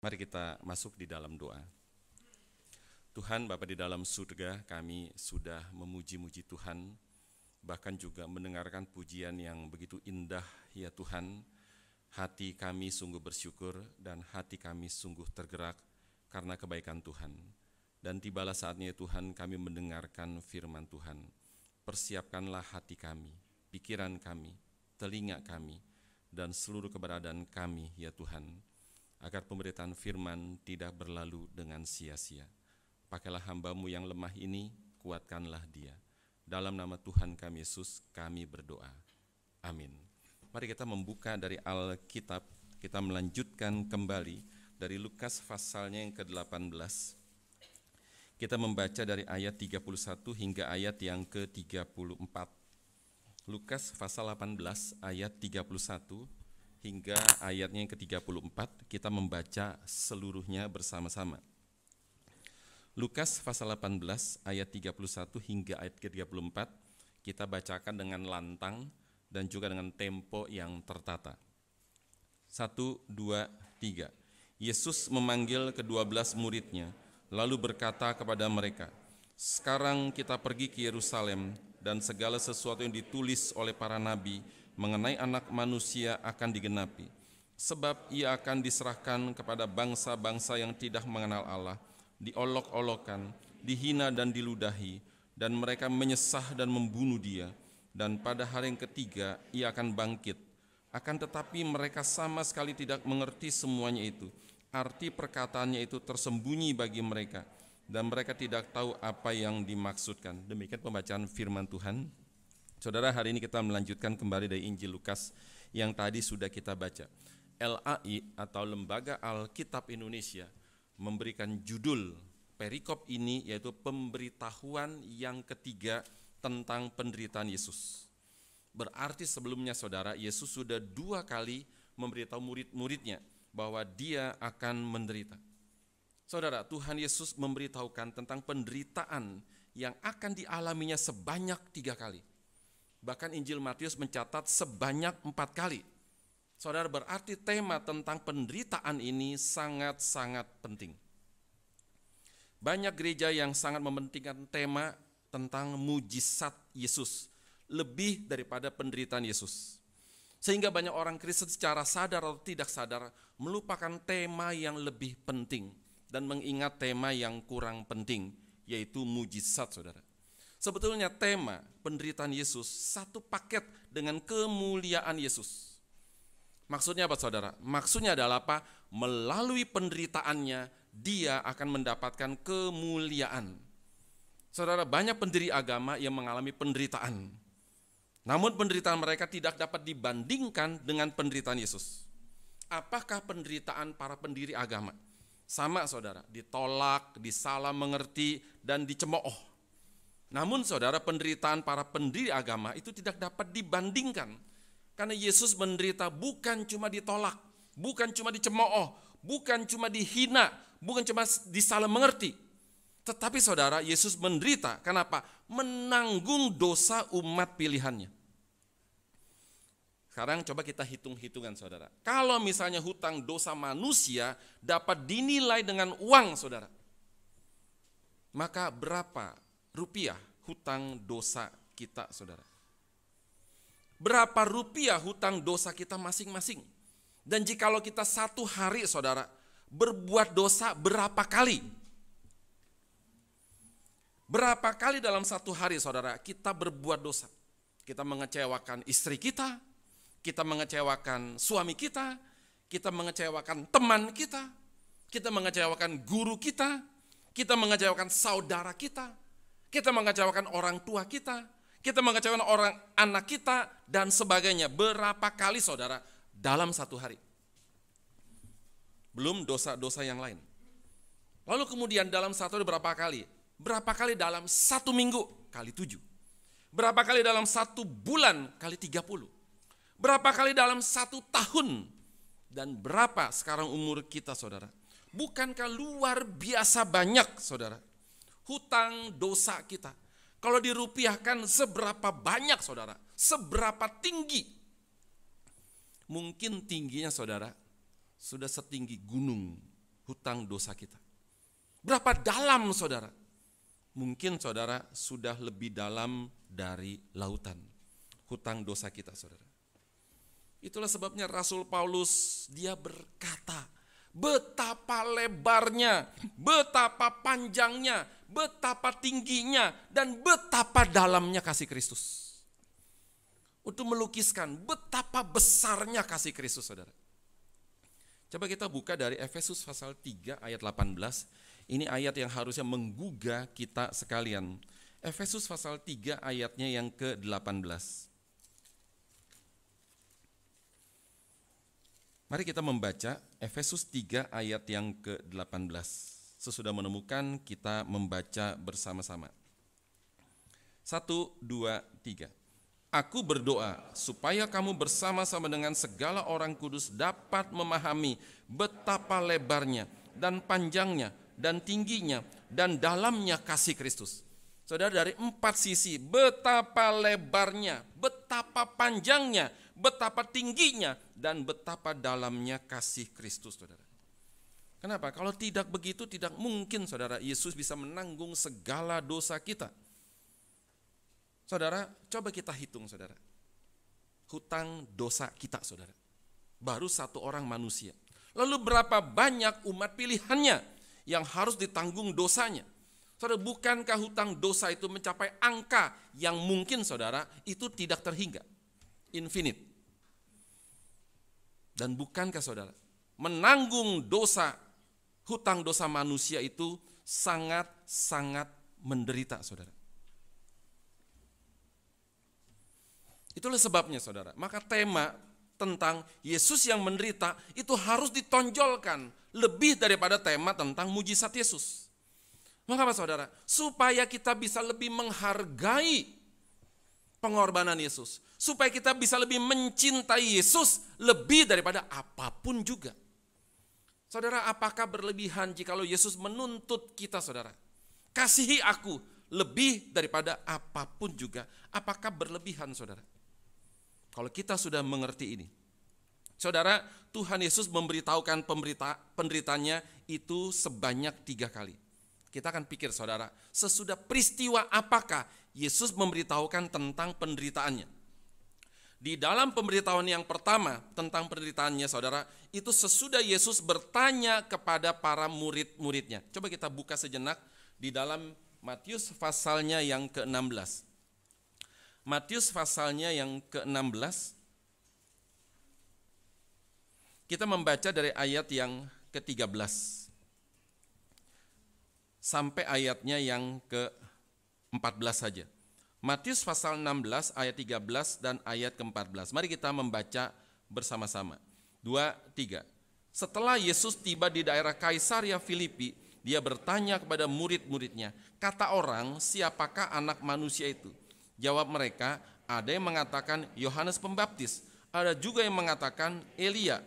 Mari kita masuk di dalam doa. Tuhan Bapa di dalam surga kami sudah memuji-muji Tuhan bahkan juga mendengarkan pujian yang begitu indah ya Tuhan. Hati kami sungguh bersyukur dan hati kami sungguh tergerak karena kebaikan Tuhan. Dan tibalah saatnya ya Tuhan kami mendengarkan firman Tuhan. Persiapkanlah hati kami, pikiran kami, telinga kami, dan seluruh keberadaan kami ya Tuhan agar pemberitaan firman tidak berlalu dengan sia-sia. Pakailah hambamu yang lemah ini, kuatkanlah dia. Dalam nama Tuhan kami Yesus, kami berdoa. Amin. Mari kita membuka dari Alkitab, kita melanjutkan kembali dari Lukas pasalnya yang ke-18. Kita membaca dari ayat 31 hingga ayat yang ke-34. Lukas pasal 18 ayat 31 hingga ayatnya yang ke-34 kita membaca seluruhnya bersama-sama. Lukas pasal 18 ayat 31 hingga ayat ke-34 kita bacakan dengan lantang dan juga dengan tempo yang tertata. satu dua tiga Yesus memanggil kedua belas muridnya lalu berkata kepada mereka, "Sekarang kita pergi ke Yerusalem dan segala sesuatu yang ditulis oleh para nabi mengenai anak manusia akan digenapi. Sebab ia akan diserahkan kepada bangsa-bangsa yang tidak mengenal Allah, diolok-olokan, dihina dan diludahi, dan mereka menyesah dan membunuh dia. Dan pada hari yang ketiga ia akan bangkit. Akan tetapi mereka sama sekali tidak mengerti semuanya itu. Arti perkataannya itu tersembunyi bagi mereka.' dan mereka tidak tahu apa yang dimaksudkan. Demikian pembacaan firman Tuhan. Saudara, hari ini kita melanjutkan kembali dari Injil Lukas yang tadi sudah kita baca. LAI atau Lembaga Alkitab Indonesia memberikan judul perikop ini yaitu pemberitahuan yang ketiga tentang penderitaan Yesus. Berarti sebelumnya saudara, Yesus sudah dua kali memberitahu murid-muridnya bahwa dia akan menderita Saudara, Tuhan Yesus memberitahukan tentang penderitaan yang akan dialaminya sebanyak tiga kali. Bahkan Injil Matius mencatat sebanyak empat kali. Saudara, berarti tema tentang penderitaan ini sangat-sangat penting. Banyak gereja yang sangat mementingkan tema tentang mujizat Yesus lebih daripada penderitaan Yesus. Sehingga banyak orang Kristen secara sadar atau tidak sadar melupakan tema yang lebih penting, dan mengingat tema yang kurang penting, yaitu mujizat saudara. Sebetulnya tema penderitaan Yesus satu paket dengan kemuliaan Yesus. Maksudnya apa saudara? Maksudnya adalah apa? Melalui penderitaannya dia akan mendapatkan kemuliaan. Saudara banyak pendiri agama yang mengalami penderitaan. Namun penderitaan mereka tidak dapat dibandingkan dengan penderitaan Yesus. Apakah penderitaan para pendiri agama? Sama saudara, ditolak, disalah mengerti, dan dicemooh. Namun saudara penderitaan para pendiri agama itu tidak dapat dibandingkan. Karena Yesus menderita bukan cuma ditolak, bukan cuma dicemooh, bukan cuma dihina, bukan cuma disalah mengerti. Tetapi saudara, Yesus menderita. Kenapa? Menanggung dosa umat pilihannya. Sekarang coba kita hitung-hitungan saudara. Kalau misalnya hutang dosa manusia dapat dinilai dengan uang saudara. Maka berapa rupiah hutang dosa kita saudara? Berapa rupiah hutang dosa kita masing-masing? Dan jikalau kita satu hari saudara berbuat dosa berapa kali? Berapa kali dalam satu hari saudara kita berbuat dosa? Kita mengecewakan istri kita, kita mengecewakan suami kita, kita mengecewakan teman kita, kita mengecewakan guru kita, kita mengecewakan saudara kita, kita mengecewakan orang tua kita, kita mengecewakan orang anak kita, dan sebagainya. Berapa kali saudara dalam satu hari? Belum dosa-dosa yang lain. Lalu kemudian dalam satu hari berapa kali? Berapa kali dalam satu minggu? Kali tujuh. Berapa kali dalam satu bulan? Kali tiga puluh. Berapa kali dalam satu tahun? Dan berapa sekarang umur kita saudara? Bukankah luar biasa banyak saudara? Hutang dosa kita. Kalau dirupiahkan seberapa banyak saudara? Seberapa tinggi? Mungkin tingginya saudara sudah setinggi gunung hutang dosa kita. Berapa dalam saudara? Mungkin saudara sudah lebih dalam dari lautan hutang dosa kita saudara. Itulah sebabnya Rasul Paulus dia berkata, betapa lebarnya, betapa panjangnya, betapa tingginya, dan betapa dalamnya kasih Kristus. Untuk melukiskan betapa besarnya kasih Kristus, saudara. Coba kita buka dari Efesus pasal 3 ayat 18. Ini ayat yang harusnya menggugah kita sekalian. Efesus pasal 3 ayatnya yang ke-18. Mari kita membaca Efesus 3 ayat yang ke-18. Sesudah menemukan, kita membaca bersama-sama. 1, 2, 3. Aku berdoa supaya kamu bersama-sama dengan segala orang kudus dapat memahami betapa lebarnya dan panjangnya dan tingginya dan dalamnya kasih Kristus. Saudara dari empat sisi, betapa lebarnya, betapa panjangnya, betapa tingginya dan betapa dalamnya kasih Kristus, saudara. Kenapa? Kalau tidak begitu, tidak mungkin saudara Yesus bisa menanggung segala dosa kita. Saudara, coba kita hitung, saudara. Hutang dosa kita, saudara. Baru satu orang manusia. Lalu berapa banyak umat pilihannya yang harus ditanggung dosanya? Saudara, bukankah hutang dosa itu mencapai angka yang mungkin saudara itu tidak terhingga? Infinite. Dan bukankah saudara, menanggung dosa, hutang dosa manusia itu sangat-sangat menderita saudara. Itulah sebabnya saudara. Maka tema tentang Yesus yang menderita itu harus ditonjolkan lebih daripada tema tentang mujizat Yesus. Mengapa saudara? Supaya kita bisa lebih menghargai pengorbanan Yesus. Supaya kita bisa lebih mencintai Yesus lebih daripada apapun juga. Saudara, apakah berlebihan jikalau Yesus menuntut kita, saudara? Kasihi aku lebih daripada apapun juga. Apakah berlebihan, saudara? Kalau kita sudah mengerti ini, saudara, Tuhan Yesus memberitahukan pemberita, penderitanya itu sebanyak tiga kali. Kita akan pikir, saudara, sesudah peristiwa apakah Yesus memberitahukan tentang penderitaannya. Di dalam pemberitahuan yang pertama tentang penderitaannya, saudara, itu sesudah Yesus bertanya kepada para murid-muridnya. Coba kita buka sejenak di dalam Matius pasalnya yang ke-16. Matius pasalnya yang ke-16. Kita membaca dari ayat yang ke-13 sampai ayatnya yang ke 14 saja. Matius pasal 16 ayat 13 dan ayat ke-14. Mari kita membaca bersama-sama. Dua, tiga. Setelah Yesus tiba di daerah Kaisaria Filipi, dia bertanya kepada murid-muridnya, kata orang, siapakah anak manusia itu? Jawab mereka, ada yang mengatakan Yohanes Pembaptis, ada juga yang mengatakan Elia,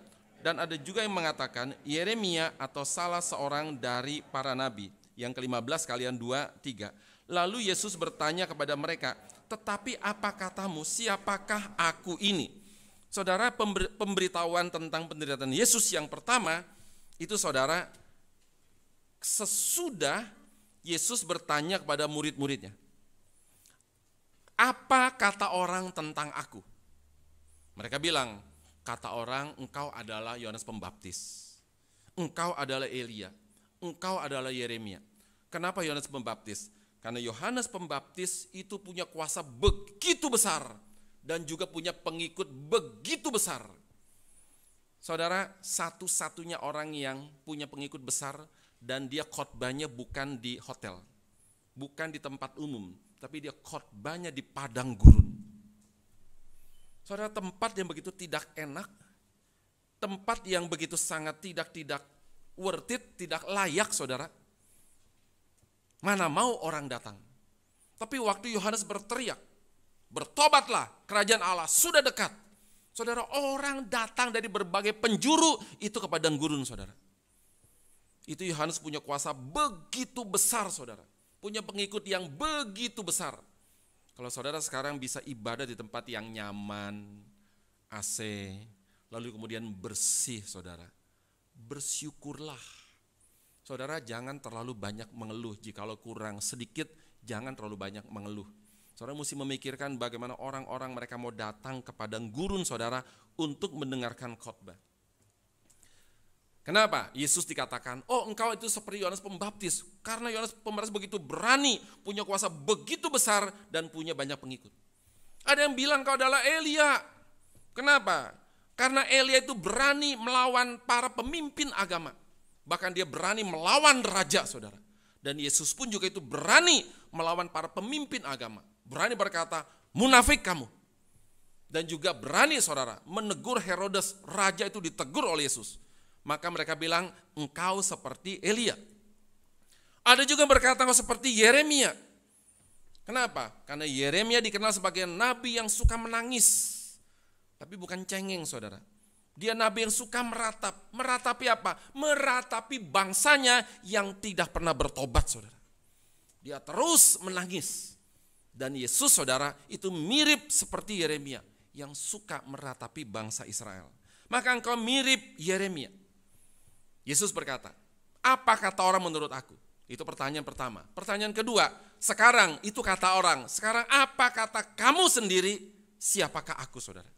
dan ada juga yang mengatakan Yeremia atau salah seorang dari para nabi. Yang kelima belas kalian dua, tiga. Lalu Yesus bertanya kepada mereka, "Tetapi apa katamu? Siapakah aku ini?" Saudara, pemberitahuan tentang penderitaan Yesus yang pertama itu saudara sesudah Yesus bertanya kepada murid-muridnya, "Apa kata orang tentang aku?" Mereka bilang, "Kata orang, engkau adalah Yohanes Pembaptis, engkau adalah Elia, engkau adalah Yeremia." Kenapa Yohanes Pembaptis? Karena Yohanes Pembaptis itu punya kuasa begitu besar dan juga punya pengikut begitu besar. Saudara, satu-satunya orang yang punya pengikut besar dan dia khotbahnya bukan di hotel, bukan di tempat umum, tapi dia khotbahnya di padang gurun. Saudara, tempat yang begitu tidak enak, tempat yang begitu sangat tidak tidak worth it, tidak layak, saudara, Mana mau orang datang. Tapi waktu Yohanes berteriak, bertobatlah kerajaan Allah sudah dekat. Saudara, orang datang dari berbagai penjuru itu kepada gurun, saudara. Itu Yohanes punya kuasa begitu besar, saudara. Punya pengikut yang begitu besar. Kalau saudara sekarang bisa ibadah di tempat yang nyaman, AC, lalu kemudian bersih, saudara. Bersyukurlah Saudara jangan terlalu banyak mengeluh, jikalau kurang sedikit jangan terlalu banyak mengeluh. Saudara mesti memikirkan bagaimana orang-orang mereka mau datang kepada padang gurun saudara untuk mendengarkan khotbah. Kenapa? Yesus dikatakan, oh engkau itu seperti Yohanes Pembaptis. Karena Yohanes Pembaptis begitu berani, punya kuasa begitu besar dan punya banyak pengikut. Ada yang bilang kau adalah Elia. Kenapa? Karena Elia itu berani melawan para pemimpin agama. Bahkan dia berani melawan raja, saudara. Dan Yesus pun juga itu berani melawan para pemimpin agama. Berani berkata, munafik kamu. Dan juga berani, saudara, menegur Herodes, raja itu ditegur oleh Yesus. Maka mereka bilang, engkau seperti Elia. Ada juga berkata, engkau seperti Yeremia. Kenapa? Karena Yeremia dikenal sebagai nabi yang suka menangis. Tapi bukan cengeng, saudara dia nabi yang suka meratap. Meratapi apa? Meratapi bangsanya yang tidak pernah bertobat, saudara. Dia terus menangis. Dan Yesus, saudara, itu mirip seperti Yeremia yang suka meratapi bangsa Israel. Maka engkau mirip Yeremia. Yesus berkata, apa kata orang menurut aku? Itu pertanyaan pertama. Pertanyaan kedua, sekarang itu kata orang. Sekarang apa kata kamu sendiri? Siapakah aku, saudara?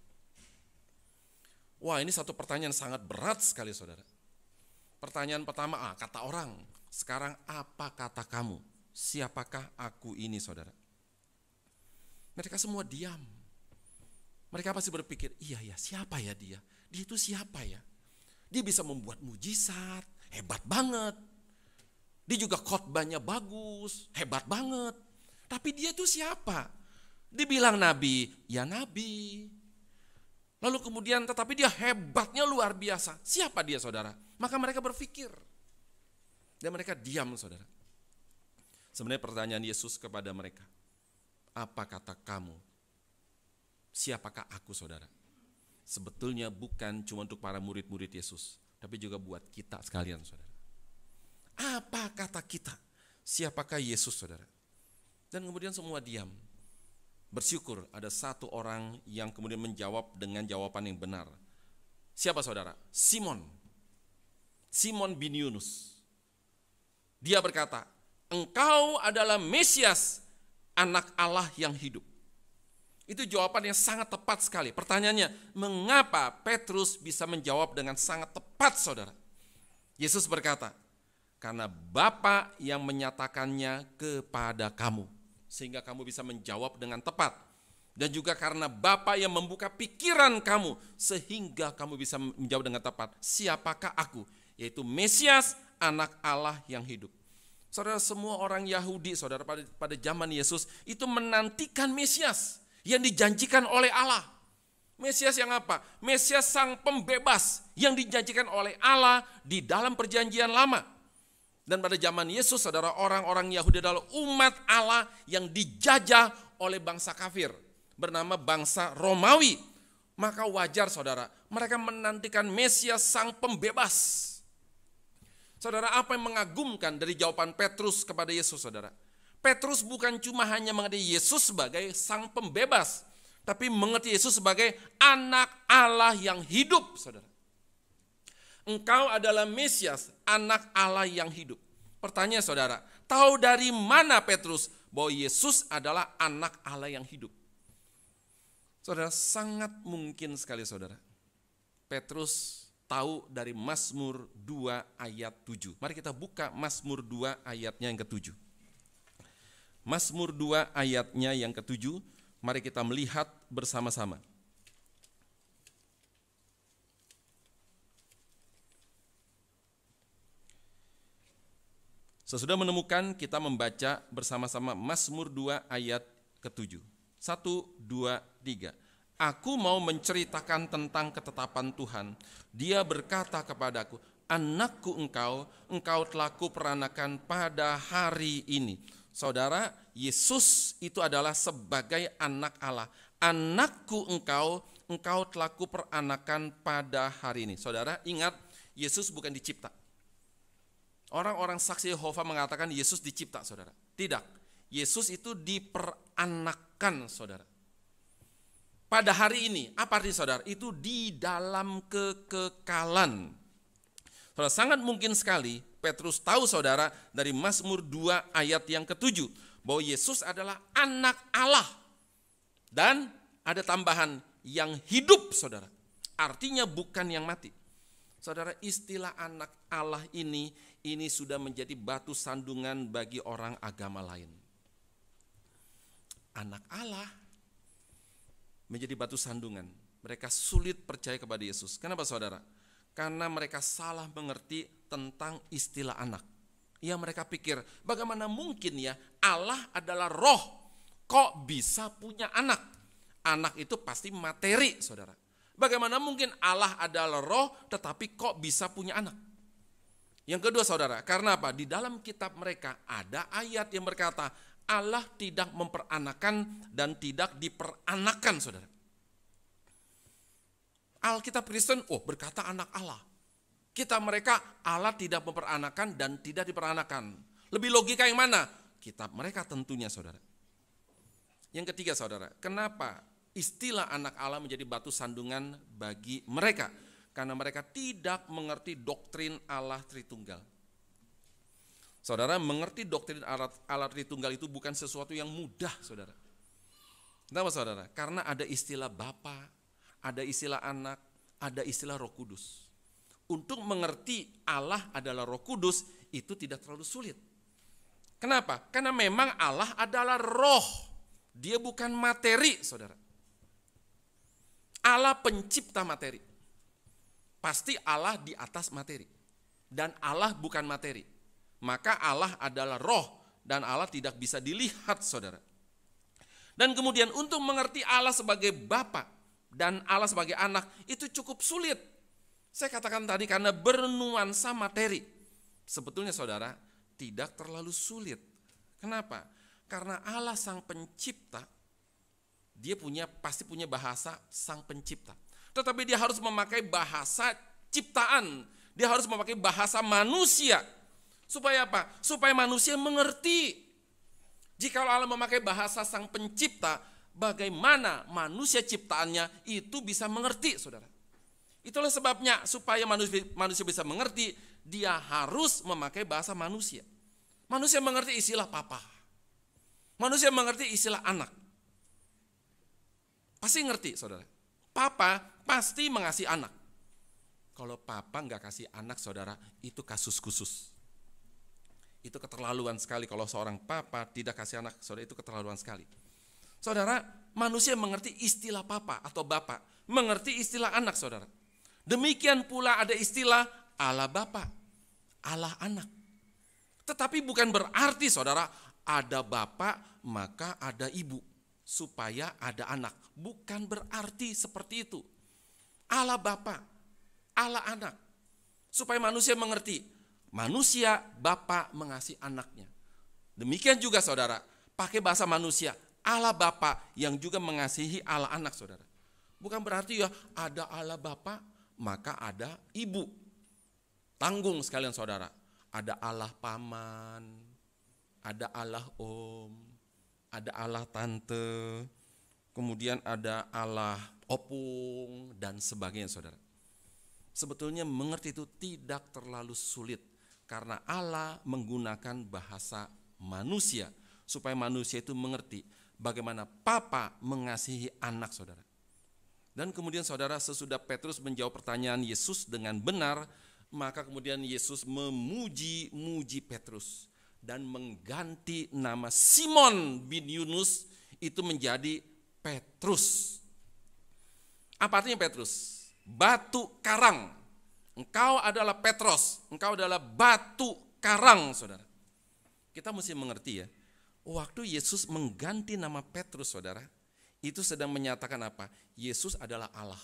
Wah ini satu pertanyaan sangat berat sekali saudara. Pertanyaan pertama, ah, kata orang. Sekarang apa kata kamu? Siapakah aku ini saudara? Mereka semua diam. Mereka pasti berpikir, iya ya siapa ya dia? Dia itu siapa ya? Dia bisa membuat mujizat, hebat banget. Dia juga khotbahnya bagus, hebat banget. Tapi dia itu siapa? Dibilang nabi, ya nabi. Lalu kemudian tetapi dia hebatnya luar biasa. Siapa dia saudara? Maka mereka berpikir. Dan mereka diam saudara. Sebenarnya pertanyaan Yesus kepada mereka. Apa kata kamu? Siapakah aku saudara? Sebetulnya bukan cuma untuk para murid-murid Yesus. Tapi juga buat kita sekalian saudara. Apa kata kita? Siapakah Yesus saudara? Dan kemudian semua diam bersyukur ada satu orang yang kemudian menjawab dengan jawaban yang benar. Siapa saudara? Simon. Simon bin Yunus. Dia berkata, engkau adalah Mesias, anak Allah yang hidup. Itu jawaban yang sangat tepat sekali. Pertanyaannya, mengapa Petrus bisa menjawab dengan sangat tepat saudara? Yesus berkata, karena Bapa yang menyatakannya kepada kamu sehingga kamu bisa menjawab dengan tepat. Dan juga karena Bapa yang membuka pikiran kamu sehingga kamu bisa menjawab dengan tepat. Siapakah aku? Yaitu Mesias, anak Allah yang hidup. Saudara semua orang Yahudi, saudara pada, pada zaman Yesus itu menantikan Mesias yang dijanjikan oleh Allah. Mesias yang apa? Mesias sang pembebas yang dijanjikan oleh Allah di dalam perjanjian lama. Dan pada zaman Yesus, saudara orang-orang Yahudi adalah umat Allah yang dijajah oleh bangsa kafir bernama bangsa Romawi. Maka wajar saudara, mereka menantikan Mesias sang pembebas. Saudara, apa yang mengagumkan dari jawaban Petrus kepada Yesus, saudara? Petrus bukan cuma hanya mengerti Yesus sebagai sang pembebas, tapi mengerti Yesus sebagai anak Allah yang hidup, saudara. Engkau adalah Mesias, anak Allah yang hidup. Pertanyaan saudara, tahu dari mana Petrus bahwa Yesus adalah anak Allah yang hidup? Saudara, sangat mungkin sekali saudara. Petrus tahu dari Mazmur 2 ayat 7. Mari kita buka Mazmur 2 ayatnya yang ketujuh. Mazmur 2 ayatnya yang ketujuh, mari kita melihat bersama-sama. Sesudah menemukan, kita membaca bersama-sama Mazmur 2 ayat ke-7. 1, 2, 3. Aku mau menceritakan tentang ketetapan Tuhan. Dia berkata kepadaku, Anakku engkau, engkau telah kuperanakan pada hari ini. Saudara, Yesus itu adalah sebagai anak Allah. Anakku engkau, engkau telah kuperanakan pada hari ini. Saudara, ingat, Yesus bukan dicipta Orang-orang saksi Yehova mengatakan Yesus dicipta, saudara. Tidak. Yesus itu diperanakan, saudara. Pada hari ini, apa arti saudara? Itu di dalam kekekalan. Saudara, sangat mungkin sekali Petrus tahu saudara dari Mazmur 2 ayat yang ketujuh bahwa Yesus adalah anak Allah dan ada tambahan yang hidup saudara. Artinya bukan yang mati. Saudara, istilah anak Allah ini ini sudah menjadi batu sandungan bagi orang agama lain. Anak Allah menjadi batu sandungan. Mereka sulit percaya kepada Yesus. Kenapa saudara? Karena mereka salah mengerti tentang istilah anak. Ya mereka pikir, bagaimana mungkin ya Allah adalah roh. Kok bisa punya anak? Anak itu pasti materi, saudara. Bagaimana mungkin Allah adalah roh tetapi kok bisa punya anak? Yang kedua saudara, karena apa? Di dalam kitab mereka ada ayat yang berkata, Allah tidak memperanakan dan tidak diperanakan saudara. Alkitab Kristen, oh berkata anak Allah. Kita mereka Allah tidak memperanakan dan tidak diperanakan. Lebih logika yang mana? Kitab mereka tentunya saudara. Yang ketiga saudara, kenapa istilah anak Allah menjadi batu sandungan bagi mereka? karena mereka tidak mengerti doktrin Allah Tritunggal. Saudara, mengerti doktrin Allah, Allah Tritunggal itu bukan sesuatu yang mudah, saudara. Kenapa saudara? Karena ada istilah Bapa, ada istilah anak, ada istilah roh kudus. Untuk mengerti Allah adalah roh kudus itu tidak terlalu sulit. Kenapa? Karena memang Allah adalah roh. Dia bukan materi, saudara. Allah pencipta materi. Pasti Allah di atas materi. Dan Allah bukan materi. Maka Allah adalah roh dan Allah tidak bisa dilihat saudara. Dan kemudian untuk mengerti Allah sebagai Bapa dan Allah sebagai anak itu cukup sulit. Saya katakan tadi karena bernuansa materi. Sebetulnya saudara tidak terlalu sulit. Kenapa? Karena Allah sang pencipta dia punya pasti punya bahasa sang pencipta tetapi dia harus memakai bahasa ciptaan. Dia harus memakai bahasa manusia. Supaya apa? Supaya manusia mengerti. Jika Allah memakai bahasa sang pencipta, bagaimana manusia ciptaannya itu bisa mengerti, saudara. Itulah sebabnya supaya manusia, manusia bisa mengerti, dia harus memakai bahasa manusia. Manusia mengerti istilah papa. Manusia mengerti istilah anak. Pasti ngerti, saudara. Papa pasti mengasihi anak. Kalau papa nggak kasih anak saudara, itu kasus khusus. Itu keterlaluan sekali kalau seorang papa tidak kasih anak, saudara itu keterlaluan sekali. Saudara, manusia mengerti istilah papa atau bapak, mengerti istilah anak saudara. Demikian pula ada istilah Allah Bapa, Allah anak. Tetapi bukan berarti saudara ada bapak maka ada ibu supaya ada anak. Bukan berarti seperti itu. Allah Bapa, Allah Anak. Supaya manusia mengerti, manusia Bapa mengasihi anaknya. Demikian juga saudara, pakai bahasa manusia, Allah Bapa yang juga mengasihi Allah anak saudara. Bukan berarti ya ada Allah Bapa maka ada ibu. Tanggung sekalian saudara, ada Allah paman, ada Allah om, ada Allah tante, kemudian ada Allah opung, dan sebagainya saudara. Sebetulnya mengerti itu tidak terlalu sulit karena Allah menggunakan bahasa manusia supaya manusia itu mengerti bagaimana papa mengasihi anak saudara. Dan kemudian saudara sesudah Petrus menjawab pertanyaan Yesus dengan benar, maka kemudian Yesus memuji-muji Petrus dan mengganti nama Simon bin Yunus itu menjadi Petrus. Apa artinya Petrus? Batu karang. Engkau adalah Petros, engkau adalah batu karang, saudara. Kita mesti mengerti ya, waktu Yesus mengganti nama Petrus, saudara, itu sedang menyatakan apa? Yesus adalah Allah.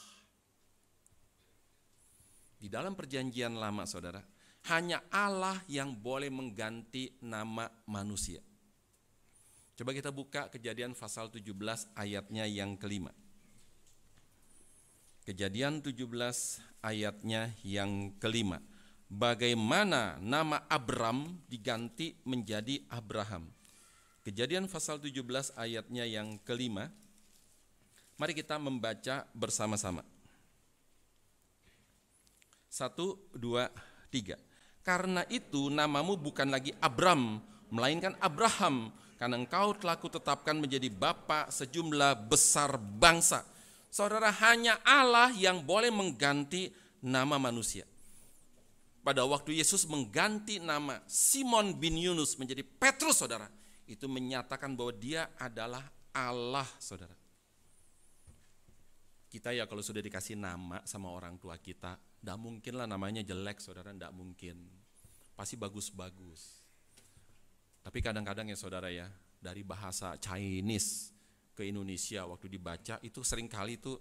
Di dalam perjanjian lama, saudara, hanya Allah yang boleh mengganti nama manusia. Coba kita buka kejadian pasal 17 ayatnya yang kelima. Kejadian 17 ayatnya yang kelima. Bagaimana nama Abram diganti menjadi Abraham. Kejadian pasal 17 ayatnya yang kelima. Mari kita membaca bersama-sama. Satu, dua, tiga. Karena itu namamu bukan lagi Abram, melainkan Abraham, karena engkau telah kutetapkan menjadi bapa sejumlah besar bangsa. Saudara, hanya Allah yang boleh mengganti nama manusia. Pada waktu Yesus mengganti nama Simon bin Yunus menjadi Petrus, saudara, itu menyatakan bahwa dia adalah Allah, saudara. Kita ya kalau sudah dikasih nama sama orang tua kita, tidak mungkinlah namanya jelek, saudara, tidak mungkin. Pasti bagus-bagus. Tapi kadang-kadang ya saudara ya, dari bahasa Chinese, ke Indonesia waktu dibaca itu seringkali itu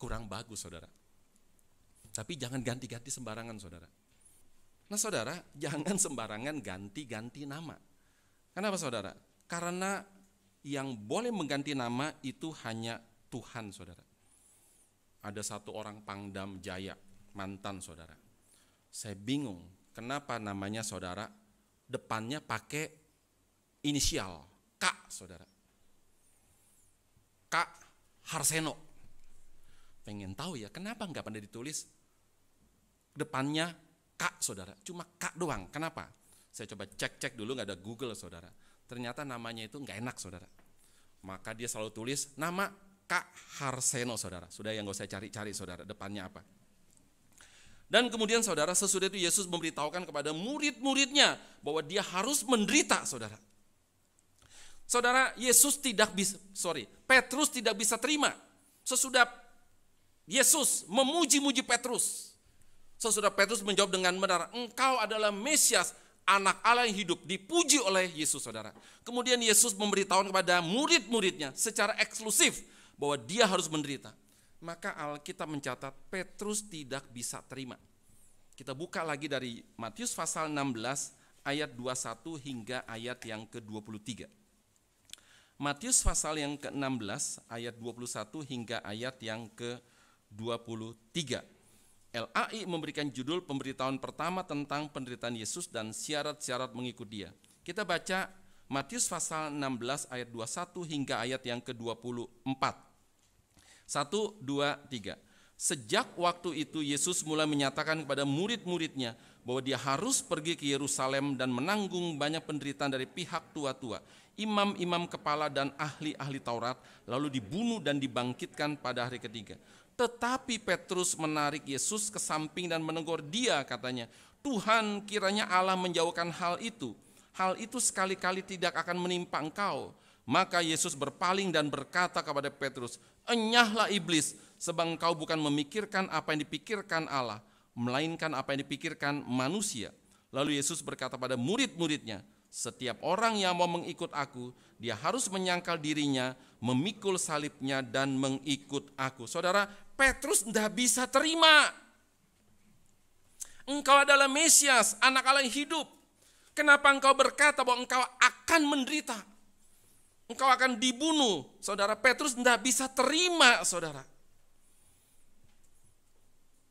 kurang bagus saudara. Tapi jangan ganti-ganti sembarangan saudara. Nah saudara, jangan sembarangan ganti-ganti nama. Kenapa saudara? Karena yang boleh mengganti nama itu hanya Tuhan saudara. Ada satu orang pangdam jaya, mantan saudara. Saya bingung kenapa namanya saudara depannya pakai inisial K saudara. Kak Harseno. Pengen tahu ya kenapa nggak pernah ditulis depannya Kak saudara, cuma Kak doang. Kenapa? Saya coba cek-cek dulu nggak ada Google saudara. Ternyata namanya itu nggak enak saudara. Maka dia selalu tulis nama Kak Harseno saudara. Sudah yang nggak usah cari-cari saudara depannya apa. Dan kemudian saudara sesudah itu Yesus memberitahukan kepada murid-muridnya bahwa dia harus menderita saudara. Saudara, Yesus tidak bisa, sorry, Petrus tidak bisa terima. Sesudah Yesus memuji-muji Petrus. Sesudah Petrus menjawab dengan benar, engkau adalah Mesias, anak Allah yang hidup, dipuji oleh Yesus saudara. Kemudian Yesus memberitahu kepada murid-muridnya secara eksklusif bahwa dia harus menderita. Maka Alkitab mencatat Petrus tidak bisa terima. Kita buka lagi dari Matius pasal 16 ayat 21 hingga ayat yang ke-23. Matius pasal yang ke-16 ayat 21 hingga ayat yang ke-23. LAI memberikan judul pemberitahuan pertama tentang penderitaan Yesus dan syarat-syarat mengikut dia. Kita baca Matius pasal 16 ayat 21 hingga ayat yang ke-24. 1, 2, 3. Sejak waktu itu Yesus mulai menyatakan kepada murid-muridnya bahwa dia harus pergi ke Yerusalem dan menanggung banyak penderitaan dari pihak tua-tua, imam-imam kepala dan ahli-ahli Taurat, lalu dibunuh dan dibangkitkan pada hari ketiga. Tetapi Petrus menarik Yesus ke samping dan menegur dia katanya, Tuhan kiranya Allah menjauhkan hal itu. Hal itu sekali-kali tidak akan menimpa engkau. Maka Yesus berpaling dan berkata kepada Petrus, Enyahlah iblis, sebab engkau bukan memikirkan apa yang dipikirkan Allah, melainkan apa yang dipikirkan manusia. Lalu Yesus berkata pada murid-muridnya, setiap orang yang mau mengikut aku, dia harus menyangkal dirinya, memikul salibnya dan mengikut aku. Saudara, Petrus tidak bisa terima. Engkau adalah Mesias, anak Allah yang hidup. Kenapa engkau berkata bahwa engkau akan menderita? Engkau akan dibunuh. Saudara Petrus tidak bisa terima, saudara.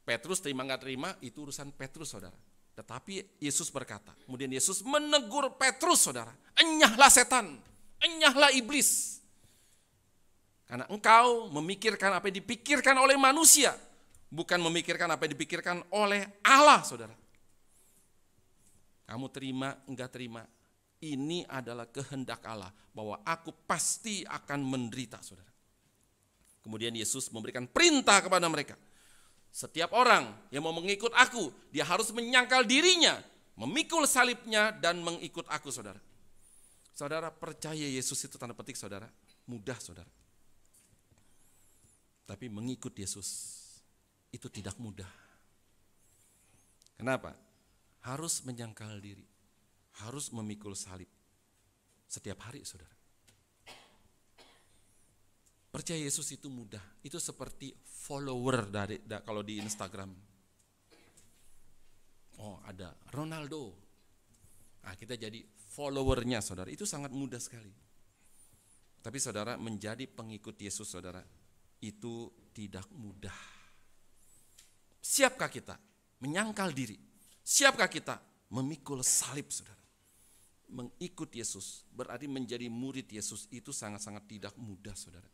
Petrus terima nggak terima, itu urusan Petrus, saudara. Tetapi Yesus berkata, kemudian Yesus menegur Petrus saudara, enyahlah setan, enyahlah iblis. Karena engkau memikirkan apa yang dipikirkan oleh manusia, bukan memikirkan apa yang dipikirkan oleh Allah saudara. Kamu terima, enggak terima, ini adalah kehendak Allah bahwa aku pasti akan menderita saudara. Kemudian Yesus memberikan perintah kepada mereka. Setiap orang yang mau mengikut aku, dia harus menyangkal dirinya, memikul salibnya dan mengikut aku, saudara. Saudara percaya Yesus itu tanda petik, saudara. Mudah, saudara. Tapi mengikut Yesus itu tidak mudah. Kenapa? Harus menyangkal diri, harus memikul salib setiap hari, saudara. Percaya Yesus itu mudah. Itu seperti follower dari da, kalau di Instagram. Oh, ada Ronaldo. Nah, kita jadi followernya, saudara. Itu sangat mudah sekali. Tapi saudara menjadi pengikut Yesus, saudara, itu tidak mudah. Siapkah kita menyangkal diri? Siapkah kita memikul salib, saudara? Mengikut Yesus berarti menjadi murid Yesus itu sangat-sangat tidak mudah, saudara.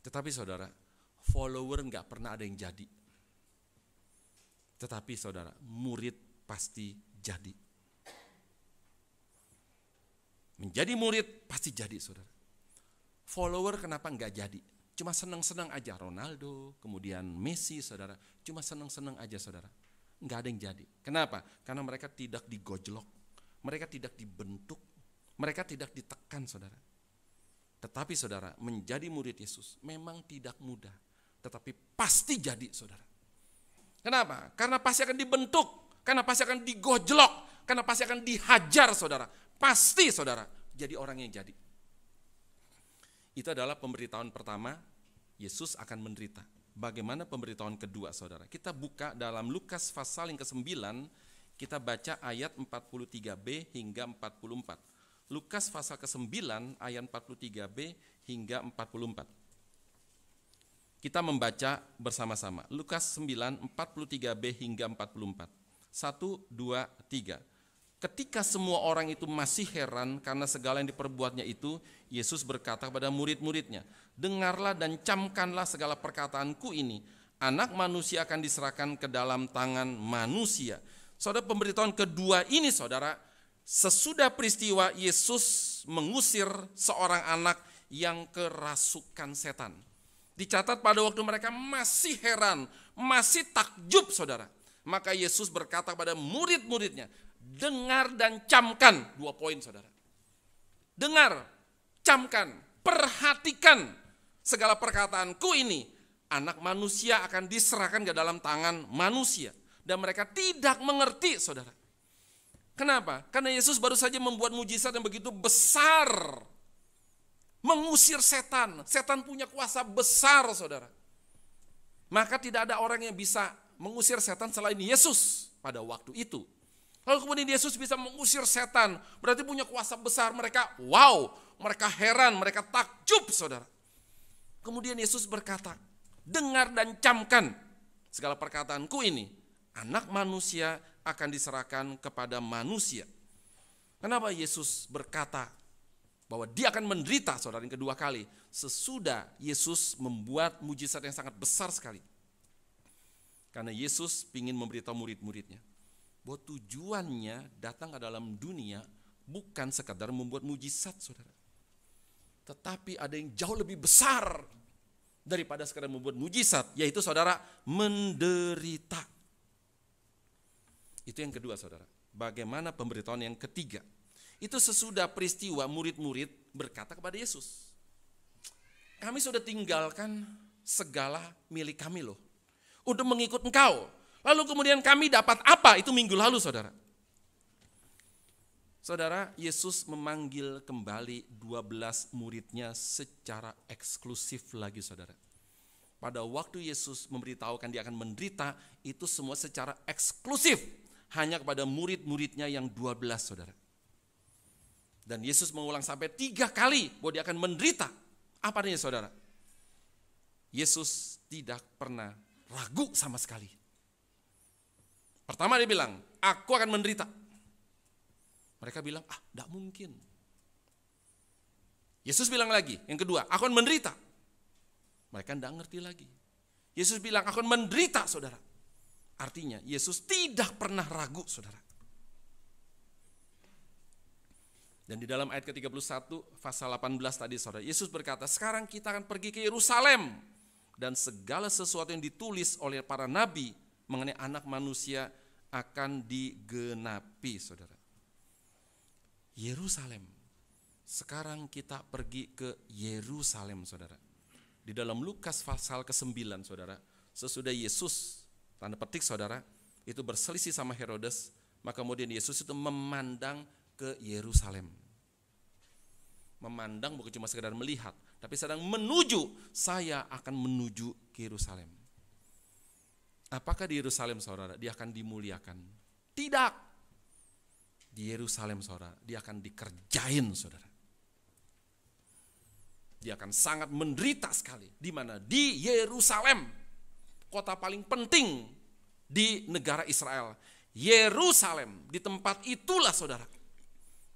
Tetapi saudara, follower nggak pernah ada yang jadi. Tetapi saudara, murid pasti jadi. Menjadi murid pasti jadi saudara. Follower kenapa nggak jadi? Cuma seneng-seneng aja Ronaldo, kemudian Messi saudara. Cuma seneng-seneng aja saudara. Nggak ada yang jadi. Kenapa? Karena mereka tidak digojlok. Mereka tidak dibentuk. Mereka tidak ditekan saudara tetapi saudara, menjadi murid Yesus memang tidak mudah. Tetapi pasti jadi saudara. Kenapa? Karena pasti akan dibentuk. Karena pasti akan digojlok. Karena pasti akan dihajar saudara. Pasti saudara jadi orang yang jadi. Itu adalah pemberitahuan pertama, Yesus akan menderita. Bagaimana pemberitahuan kedua saudara? Kita buka dalam Lukas pasal yang ke-9, kita baca ayat 43b hingga 44 Lukas pasal ke-9 ayat 43b hingga 44. Kita membaca bersama-sama. Lukas 9 43b hingga 44. 1 2 3. Ketika semua orang itu masih heran karena segala yang diperbuatnya itu, Yesus berkata kepada murid-muridnya, "Dengarlah dan camkanlah segala perkataanku ini. Anak manusia akan diserahkan ke dalam tangan manusia." Saudara pemberitahuan kedua ini, Saudara, Sesudah peristiwa Yesus mengusir seorang anak yang kerasukan setan. Dicatat pada waktu mereka masih heran, masih takjub saudara. Maka Yesus berkata pada murid-muridnya, dengar dan camkan. Dua poin saudara. Dengar, camkan, perhatikan segala perkataanku ini. Anak manusia akan diserahkan ke dalam tangan manusia. Dan mereka tidak mengerti saudara. Kenapa? Karena Yesus baru saja membuat mujizat yang begitu besar. Mengusir setan. Setan punya kuasa besar, saudara. Maka tidak ada orang yang bisa mengusir setan selain Yesus pada waktu itu. Lalu kemudian Yesus bisa mengusir setan. Berarti punya kuasa besar. Mereka wow, mereka heran, mereka takjub, saudara. Kemudian Yesus berkata, dengar dan camkan segala perkataanku ini. Anak manusia akan diserahkan kepada manusia. Kenapa Yesus berkata bahwa dia akan menderita saudara yang kedua kali sesudah Yesus membuat mujizat yang sangat besar sekali. Karena Yesus ingin memberitahu murid-muridnya bahwa tujuannya datang ke dalam dunia bukan sekadar membuat mujizat saudara. Tetapi ada yang jauh lebih besar daripada sekadar membuat mujizat, yaitu saudara menderita. Itu yang kedua saudara. Bagaimana pemberitahuan yang ketiga? Itu sesudah peristiwa murid-murid berkata kepada Yesus, kami sudah tinggalkan segala milik kami loh. Untuk mengikut engkau. Lalu kemudian kami dapat apa? Itu minggu lalu saudara. Saudara, Yesus memanggil kembali 12 muridnya secara eksklusif lagi saudara. Pada waktu Yesus memberitahukan dia akan menderita, itu semua secara eksklusif hanya kepada murid-muridnya yang 12 saudara. Dan Yesus mengulang sampai tiga kali bahwa dia akan menderita. Apa artinya saudara? Yesus tidak pernah ragu sama sekali. Pertama dia bilang, aku akan menderita. Mereka bilang, ah tidak mungkin. Yesus bilang lagi, yang kedua, aku akan menderita. Mereka tidak ngerti lagi. Yesus bilang, aku akan menderita saudara. Artinya Yesus tidak pernah ragu saudara. Dan di dalam ayat ke-31 pasal 18 tadi saudara, Yesus berkata, sekarang kita akan pergi ke Yerusalem dan segala sesuatu yang ditulis oleh para nabi mengenai anak manusia akan digenapi saudara. Yerusalem. Sekarang kita pergi ke Yerusalem saudara. Di dalam Lukas pasal ke-9 saudara, sesudah Yesus tanda petik saudara, itu berselisih sama Herodes, maka kemudian Yesus itu memandang ke Yerusalem. Memandang bukan cuma sekedar melihat, tapi sedang menuju, saya akan menuju ke Yerusalem. Apakah di Yerusalem saudara, dia akan dimuliakan? Tidak. Di Yerusalem saudara, dia akan dikerjain saudara. Dia akan sangat menderita sekali. Di mana? Di Yerusalem kota paling penting di negara Israel. Yerusalem, di tempat itulah saudara.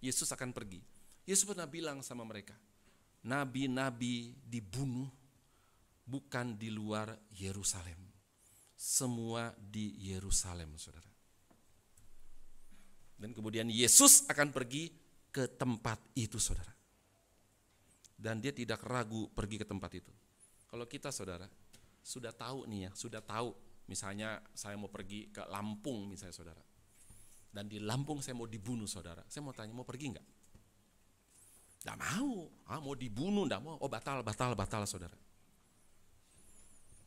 Yesus akan pergi. Yesus pernah bilang sama mereka, nabi-nabi dibunuh bukan di luar Yerusalem. Semua di Yerusalem, saudara. Dan kemudian Yesus akan pergi ke tempat itu, saudara. Dan dia tidak ragu pergi ke tempat itu. Kalau kita, saudara, sudah tahu nih ya, sudah tahu. Misalnya saya mau pergi ke Lampung misalnya saudara. Dan di Lampung saya mau dibunuh saudara. Saya mau tanya mau pergi nggak? Nggak mau. Ah, mau dibunuh nggak mau. Oh batal, batal, batal saudara.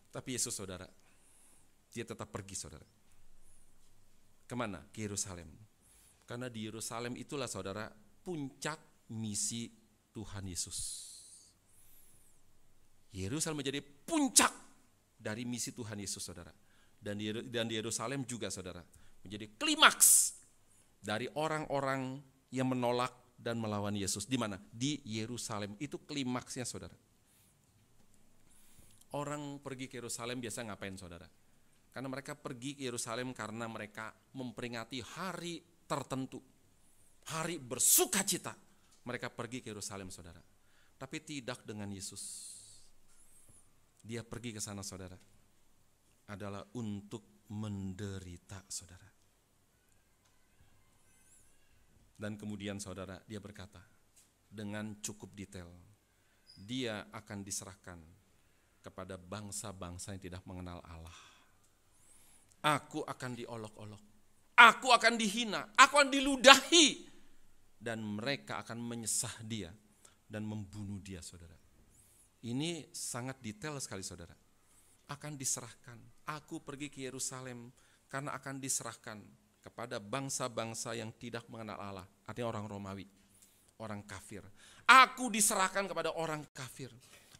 Tapi Yesus saudara, dia tetap pergi saudara. Kemana? Ke Yerusalem. Karena di Yerusalem itulah saudara puncak misi Tuhan Yesus. Yerusalem menjadi puncak dari misi Tuhan Yesus saudara. Dan di, dan di Yerusalem juga saudara. Menjadi klimaks dari orang-orang yang menolak dan melawan Yesus. Di mana? Di Yerusalem. Itu klimaksnya saudara. Orang pergi ke Yerusalem biasa ngapain saudara? Karena mereka pergi ke Yerusalem karena mereka memperingati hari tertentu. Hari bersuka cita. Mereka pergi ke Yerusalem saudara. Tapi tidak dengan Yesus dia pergi ke sana saudara adalah untuk menderita saudara. Dan kemudian saudara dia berkata dengan cukup detail dia akan diserahkan kepada bangsa-bangsa yang tidak mengenal Allah. Aku akan diolok-olok. Aku akan dihina, aku akan diludahi dan mereka akan menyesah dia dan membunuh dia saudara ini sangat detail sekali saudara. Akan diserahkan. Aku pergi ke Yerusalem karena akan diserahkan kepada bangsa-bangsa yang tidak mengenal Allah. Artinya orang Romawi, orang kafir. Aku diserahkan kepada orang kafir.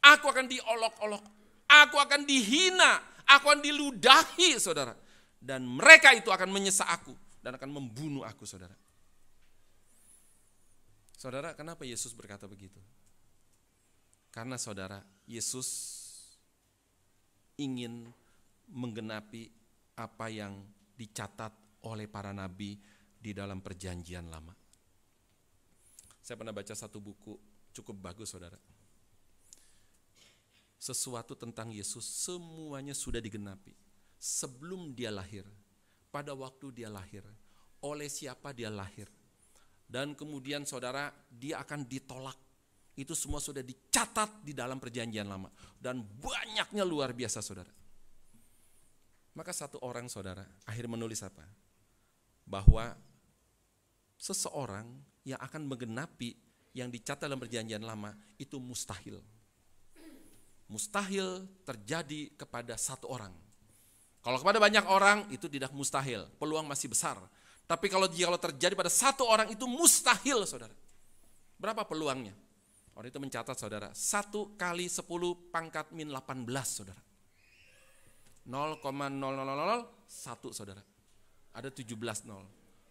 Aku akan diolok-olok. Aku akan dihina. Aku akan diludahi saudara. Dan mereka itu akan menyesa aku. Dan akan membunuh aku saudara. Saudara, kenapa Yesus berkata begitu? Karena saudara, Yesus ingin menggenapi apa yang dicatat oleh para nabi di dalam perjanjian lama. Saya pernah baca satu buku cukup bagus saudara. Sesuatu tentang Yesus semuanya sudah digenapi. Sebelum dia lahir, pada waktu dia lahir, oleh siapa dia lahir. Dan kemudian saudara, dia akan ditolak itu semua sudah dicatat di dalam perjanjian lama. Dan banyaknya luar biasa saudara. Maka satu orang saudara akhir menulis apa? Bahwa seseorang yang akan menggenapi yang dicatat dalam perjanjian lama itu mustahil. Mustahil terjadi kepada satu orang. Kalau kepada banyak orang itu tidak mustahil, peluang masih besar. Tapi kalau kalau terjadi pada satu orang itu mustahil, saudara. Berapa peluangnya? Orang itu mencatat saudara, 1 kali 10 pangkat min 18 saudara. 0,0001 saudara. Ada 17 nol.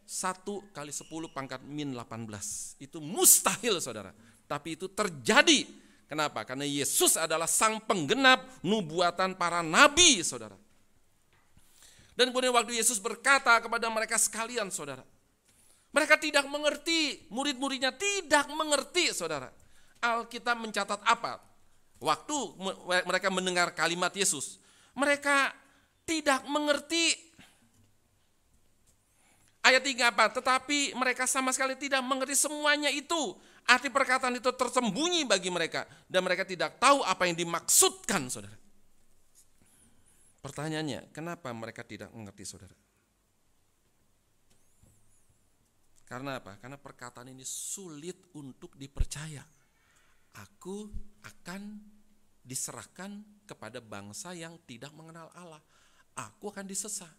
1 kali 10 pangkat min 18. Itu mustahil saudara. Tapi itu terjadi. Kenapa? Karena Yesus adalah sang penggenap nubuatan para nabi saudara. Dan kemudian waktu Yesus berkata kepada mereka sekalian saudara. Mereka tidak mengerti, murid-muridnya tidak mengerti saudara. Alkitab mencatat apa? Waktu mereka mendengar kalimat Yesus, mereka tidak mengerti. Ayat 3 apa? Tetapi mereka sama sekali tidak mengerti semuanya itu. Arti perkataan itu tersembunyi bagi mereka. Dan mereka tidak tahu apa yang dimaksudkan, saudara. Pertanyaannya, kenapa mereka tidak mengerti, saudara? Karena apa? Karena perkataan ini sulit untuk dipercaya aku akan diserahkan kepada bangsa yang tidak mengenal Allah. Aku akan disesah,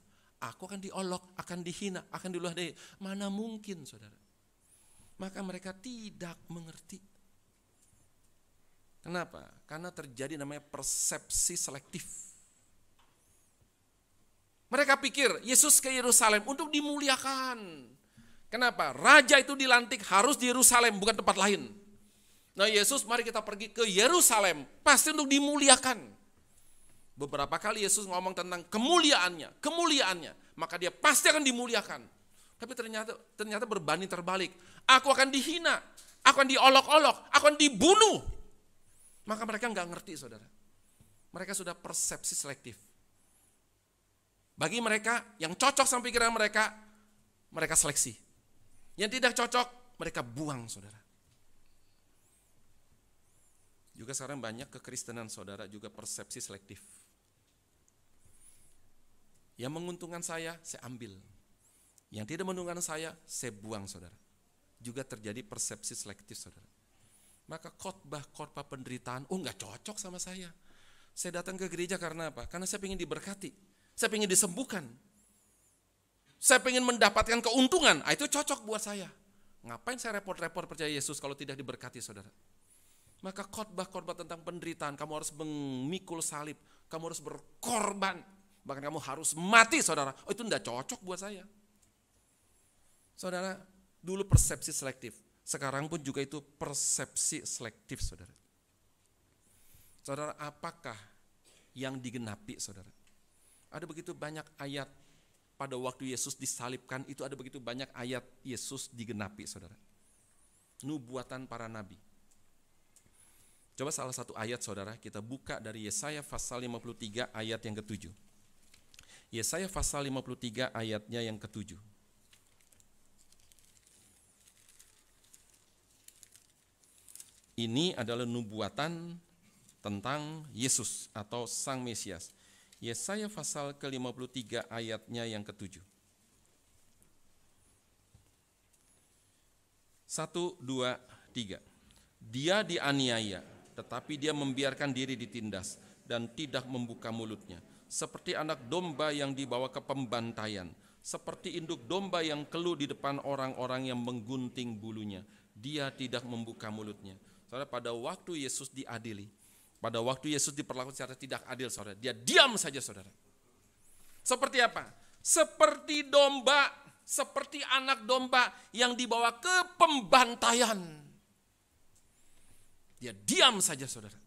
aku akan diolok, akan dihina, akan diludahi. Mana mungkin, saudara? Maka mereka tidak mengerti. Kenapa? Karena terjadi namanya persepsi selektif. Mereka pikir Yesus ke Yerusalem untuk dimuliakan. Kenapa? Raja itu dilantik harus di Yerusalem, bukan tempat lain. Nah Yesus mari kita pergi ke Yerusalem, pasti untuk dimuliakan. Beberapa kali Yesus ngomong tentang kemuliaannya, kemuliaannya, maka dia pasti akan dimuliakan. Tapi ternyata ternyata berbanding terbalik. Aku akan dihina, aku akan diolok-olok, aku akan dibunuh. Maka mereka nggak ngerti saudara. Mereka sudah persepsi selektif. Bagi mereka yang cocok sama pikiran mereka, mereka seleksi. Yang tidak cocok, mereka buang saudara. Juga sekarang banyak kekristenan saudara juga persepsi selektif. Yang menguntungkan saya, saya ambil. Yang tidak menguntungkan saya, saya buang saudara. Juga terjadi persepsi selektif saudara. Maka khotbah korpa penderitaan, oh nggak cocok sama saya. Saya datang ke gereja karena apa? Karena saya ingin diberkati. Saya ingin disembuhkan. Saya ingin mendapatkan keuntungan. Nah, itu cocok buat saya. Ngapain saya repot-repot percaya Yesus kalau tidak diberkati saudara? Maka khotbah-khotbah tentang penderitaan, kamu harus memikul salib, kamu harus berkorban, bahkan kamu harus mati saudara. Oh itu tidak cocok buat saya. Saudara, dulu persepsi selektif, sekarang pun juga itu persepsi selektif saudara. Saudara, apakah yang digenapi saudara? Ada begitu banyak ayat pada waktu Yesus disalibkan itu ada begitu banyak ayat Yesus digenapi saudara. Nubuatan para nabi. Coba salah satu ayat saudara kita buka dari Yesaya pasal 53 ayat yang ketujuh. Yesaya pasal 53 ayatnya yang ketujuh. Ini adalah nubuatan tentang Yesus atau Sang Mesias. Yesaya pasal ke-53 ayatnya yang ketujuh. Satu, dua, tiga. Dia dianiaya, tetapi dia membiarkan diri ditindas dan tidak membuka mulutnya, seperti anak domba yang dibawa ke pembantaian, seperti induk domba yang keluh di depan orang-orang yang menggunting bulunya. Dia tidak membuka mulutnya. Saudara, pada waktu Yesus diadili, pada waktu Yesus diperlakukan secara tidak adil, saudara, dia diam saja, saudara. Seperti apa? Seperti domba, seperti anak domba yang dibawa ke pembantaian. Dia ya, diam saja saudara.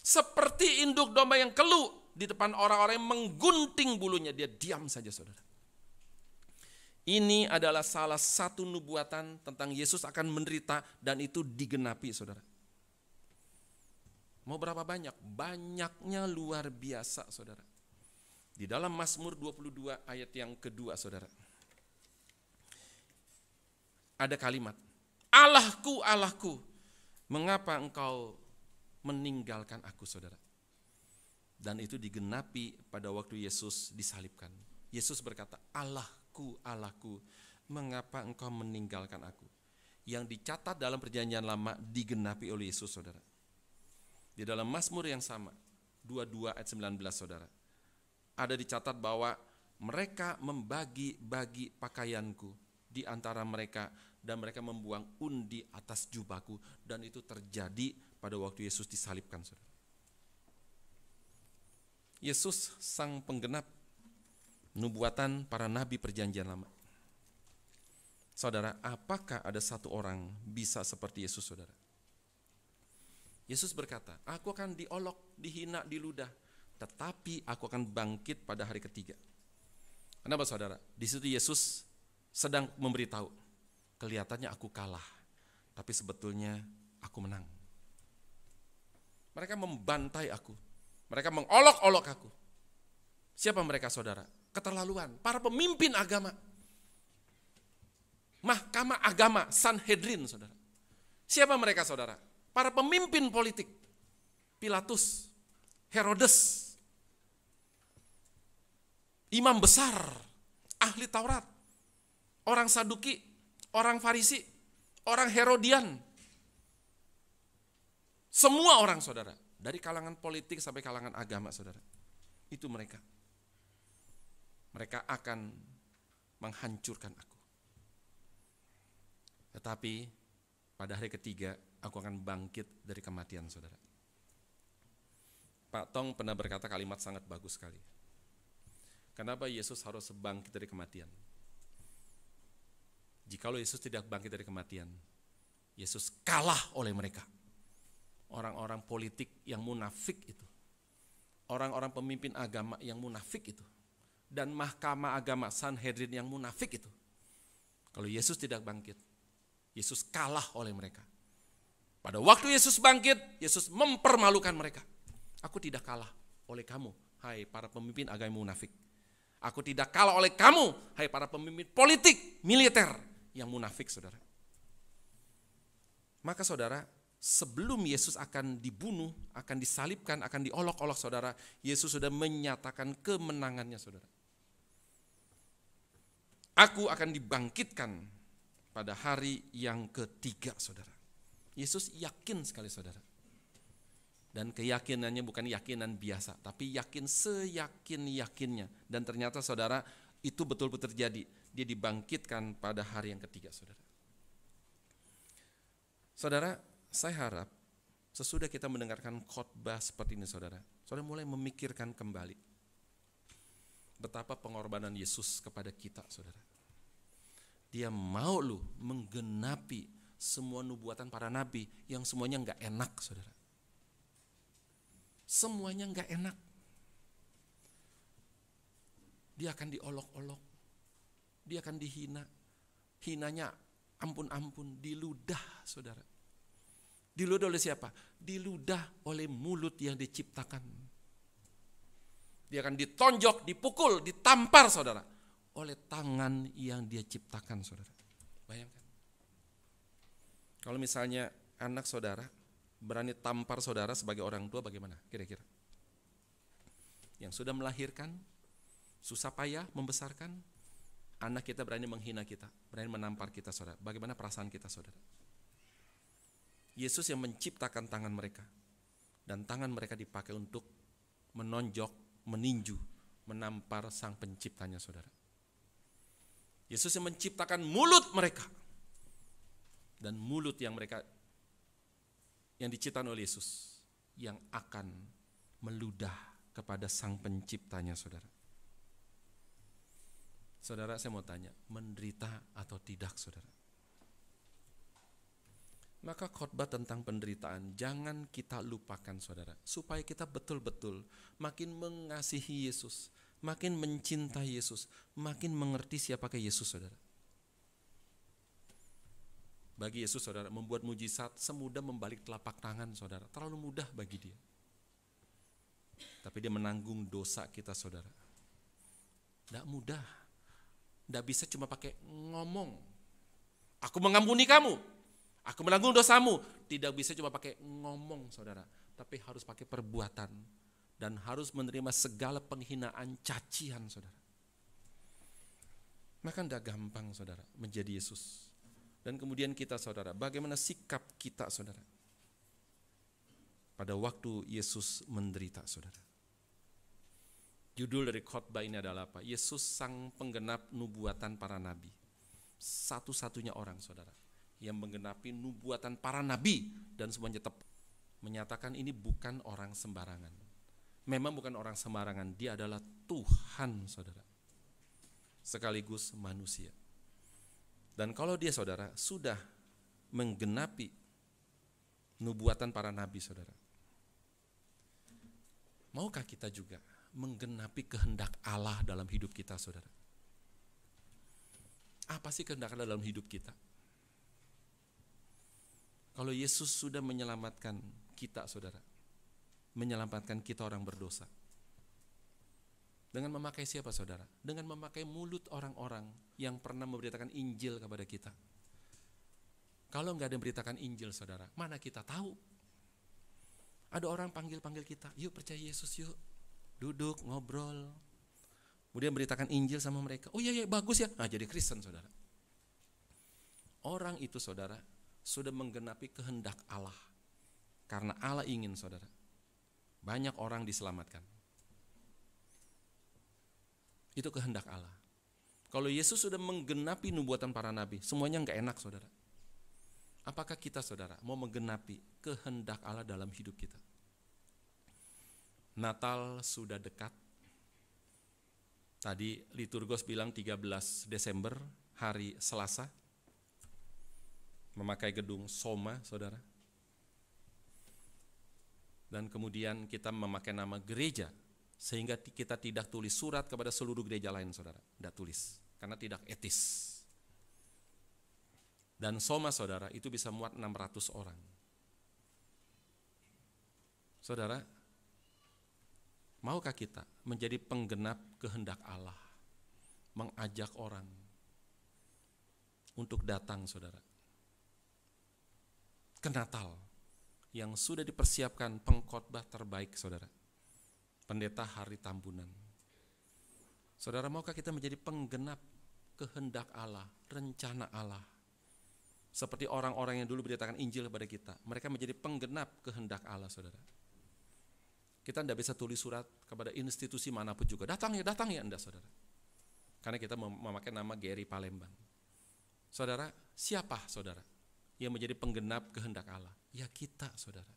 Seperti induk domba yang keluh di depan orang-orang yang menggunting bulunya. Dia diam saja saudara. Ini adalah salah satu nubuatan tentang Yesus akan menderita dan itu digenapi saudara. Mau berapa banyak? Banyaknya luar biasa saudara. Di dalam Mazmur 22 ayat yang kedua saudara. Ada kalimat, Allahku, Allahku, mengapa engkau meninggalkan aku saudara? Dan itu digenapi pada waktu Yesus disalibkan. Yesus berkata, Allahku, Allahku, mengapa engkau meninggalkan aku? Yang dicatat dalam perjanjian lama digenapi oleh Yesus saudara. Di dalam Mazmur yang sama, 22 ayat 19 saudara. Ada dicatat bahwa mereka membagi-bagi pakaianku di antara mereka dan mereka membuang undi atas jubahku dan itu terjadi pada waktu Yesus disalibkan. Saudara. Yesus sang penggenap nubuatan para nabi perjanjian lama. Saudara, apakah ada satu orang bisa seperti Yesus, saudara? Yesus berkata, aku akan diolok, dihina, diludah, tetapi aku akan bangkit pada hari ketiga. Kenapa saudara? Di situ Yesus sedang memberitahu, kelihatannya aku kalah, tapi sebetulnya aku menang. Mereka membantai aku, mereka mengolok-olok aku. Siapa mereka saudara? Keterlaluan, para pemimpin agama. Mahkamah agama, Sanhedrin saudara. Siapa mereka saudara? Para pemimpin politik. Pilatus, Herodes, imam besar, ahli Taurat, orang Saduki, orang Farisi, orang Herodian. Semua orang saudara, dari kalangan politik sampai kalangan agama saudara. Itu mereka. Mereka akan menghancurkan aku. Tetapi pada hari ketiga aku akan bangkit dari kematian saudara. Pak Tong pernah berkata kalimat sangat bagus sekali. Kenapa Yesus harus bangkit dari kematian? Jikalau Yesus tidak bangkit dari kematian, Yesus kalah oleh mereka. Orang-orang politik yang munafik itu. Orang-orang pemimpin agama yang munafik itu. Dan mahkamah agama Sanhedrin yang munafik itu. Kalau Yesus tidak bangkit, Yesus kalah oleh mereka. Pada waktu Yesus bangkit, Yesus mempermalukan mereka. Aku tidak kalah oleh kamu, hai para pemimpin agama munafik. Aku tidak kalah oleh kamu, hai para pemimpin politik, militer yang munafik saudara. Maka saudara, sebelum Yesus akan dibunuh, akan disalibkan, akan diolok-olok saudara, Yesus sudah menyatakan kemenangannya saudara. Aku akan dibangkitkan pada hari yang ketiga saudara. Yesus yakin sekali saudara. Dan keyakinannya bukan yakinan biasa, tapi yakin seyakin-yakinnya. Dan ternyata saudara itu betul-betul terjadi. Dia dibangkitkan pada hari yang ketiga, saudara. Saudara, saya harap sesudah kita mendengarkan khotbah seperti ini, saudara, saudara mulai memikirkan kembali betapa pengorbanan Yesus kepada kita, saudara. Dia mau lu menggenapi semua nubuatan para nabi yang semuanya nggak enak, saudara. Semuanya nggak enak dia akan diolok-olok, dia akan dihina, hinanya ampun-ampun, diludah saudara. Diludah oleh siapa? Diludah oleh mulut yang diciptakan. Dia akan ditonjok, dipukul, ditampar saudara. Oleh tangan yang dia ciptakan saudara. Bayangkan. Kalau misalnya anak saudara berani tampar saudara sebagai orang tua bagaimana kira-kira? Yang sudah melahirkan susah payah membesarkan anak kita berani menghina kita, berani menampar kita, saudara. Bagaimana perasaan kita, saudara? Yesus yang menciptakan tangan mereka, dan tangan mereka dipakai untuk menonjok, meninju, menampar sang penciptanya, saudara. Yesus yang menciptakan mulut mereka, dan mulut yang mereka yang diciptakan oleh Yesus yang akan meludah kepada sang penciptanya, saudara. Saudara, saya mau tanya, menderita atau tidak, saudara? Maka khotbah tentang penderitaan jangan kita lupakan saudara. Supaya kita betul-betul makin mengasihi Yesus. Makin mencintai Yesus. Makin mengerti siapakah Yesus saudara. Bagi Yesus saudara membuat mujizat semudah membalik telapak tangan saudara. Terlalu mudah bagi dia. Tapi dia menanggung dosa kita saudara. Tidak mudah. Tidak bisa cuma pakai ngomong. Aku mengampuni kamu. Aku menanggung dosamu. Tidak bisa cuma pakai ngomong saudara. Tapi harus pakai perbuatan. Dan harus menerima segala penghinaan cacian saudara. Maka tidak gampang saudara menjadi Yesus. Dan kemudian kita saudara, bagaimana sikap kita saudara. Pada waktu Yesus menderita saudara. Judul dari khotbah ini adalah apa? Yesus sang penggenap nubuatan para nabi. Satu-satunya orang, saudara, yang menggenapi nubuatan para nabi dan semuanya tepat. Menyatakan ini bukan orang sembarangan. Memang bukan orang sembarangan, dia adalah Tuhan, saudara. Sekaligus manusia. Dan kalau dia, saudara, sudah menggenapi nubuatan para nabi, saudara. Maukah kita juga menggenapi kehendak Allah dalam hidup kita, saudara? Apa sih kehendak Allah dalam hidup kita? Kalau Yesus sudah menyelamatkan kita, saudara, menyelamatkan kita orang berdosa. Dengan memakai siapa saudara? Dengan memakai mulut orang-orang yang pernah memberitakan Injil kepada kita. Kalau nggak ada yang beritakan Injil saudara, mana kita tahu? Ada orang panggil-panggil kita, yuk percaya Yesus yuk duduk ngobrol, kemudian beritakan Injil sama mereka. Oh iya iya bagus ya. Nah, jadi Kristen saudara. Orang itu saudara sudah menggenapi kehendak Allah. Karena Allah ingin saudara. Banyak orang diselamatkan. Itu kehendak Allah. Kalau Yesus sudah menggenapi nubuatan para nabi, semuanya nggak enak saudara. Apakah kita saudara mau menggenapi kehendak Allah dalam hidup kita? Natal sudah dekat. Tadi liturgos bilang 13 Desember hari Selasa memakai gedung Soma, Saudara. Dan kemudian kita memakai nama gereja sehingga kita tidak tulis surat kepada seluruh gereja lain, Saudara. Tidak tulis karena tidak etis. Dan Soma, Saudara, itu bisa muat 600 orang. Saudara, Maukah kita menjadi penggenap kehendak Allah, mengajak orang untuk datang, saudara? Ke Natal yang sudah dipersiapkan pengkhotbah terbaik, saudara. Pendeta Hari Tambunan. Saudara, maukah kita menjadi penggenap kehendak Allah, rencana Allah? Seperti orang-orang yang dulu beritakan Injil kepada kita, mereka menjadi penggenap kehendak Allah, saudara kita tidak bisa tulis surat kepada institusi manapun juga. Datang ya, datang ya Anda saudara. Karena kita memakai nama Gary Palembang. Saudara, siapa saudara yang menjadi penggenap kehendak Allah? Ya kita saudara.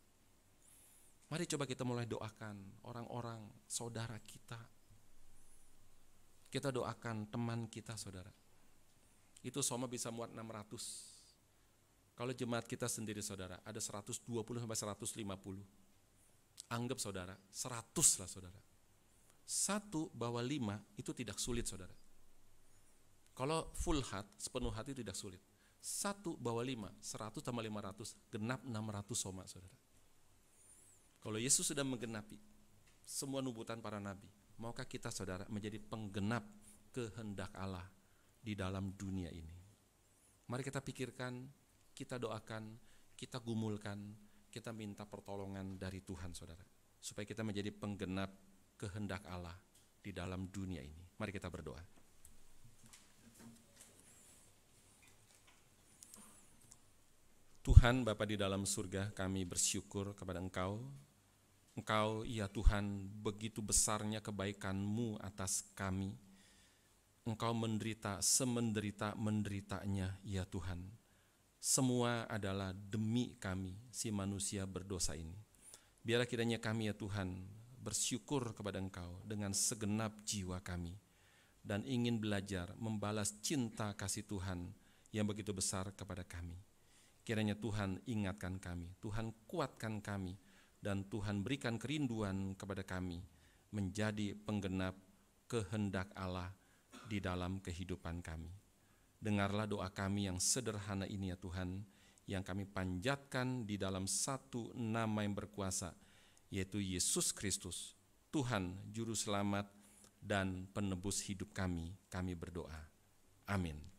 Mari coba kita mulai doakan orang-orang saudara kita. Kita doakan teman kita saudara. Itu soma bisa muat 600. Kalau jemaat kita sendiri saudara, ada 120 sampai 150 anggap saudara, seratus lah saudara. Satu bawa lima itu tidak sulit saudara. Kalau full hat, sepenuh hati tidak sulit. Satu bawa lima, seratus tambah lima ratus, genap enam ratus soma saudara. Kalau Yesus sudah menggenapi semua nubutan para nabi, maukah kita saudara menjadi penggenap kehendak Allah di dalam dunia ini? Mari kita pikirkan, kita doakan, kita gumulkan, kita minta pertolongan dari Tuhan saudara. Supaya kita menjadi penggenap kehendak Allah di dalam dunia ini. Mari kita berdoa. Tuhan Bapa di dalam surga kami bersyukur kepada Engkau. Engkau ya Tuhan begitu besarnya kebaikan-Mu atas kami. Engkau menderita semenderita-menderitanya ya Tuhan semua adalah demi kami, si manusia berdosa ini. Biarlah kiranya kami ya Tuhan bersyukur kepada Engkau dengan segenap jiwa kami dan ingin belajar membalas cinta kasih Tuhan yang begitu besar kepada kami. Kiranya Tuhan ingatkan kami, Tuhan kuatkan kami, dan Tuhan berikan kerinduan kepada kami menjadi penggenap kehendak Allah di dalam kehidupan kami. Dengarlah doa kami yang sederhana ini ya Tuhan, yang kami panjatkan di dalam satu nama yang berkuasa, yaitu Yesus Kristus, Tuhan Juru Selamat dan Penebus hidup kami. Kami berdoa. Amin.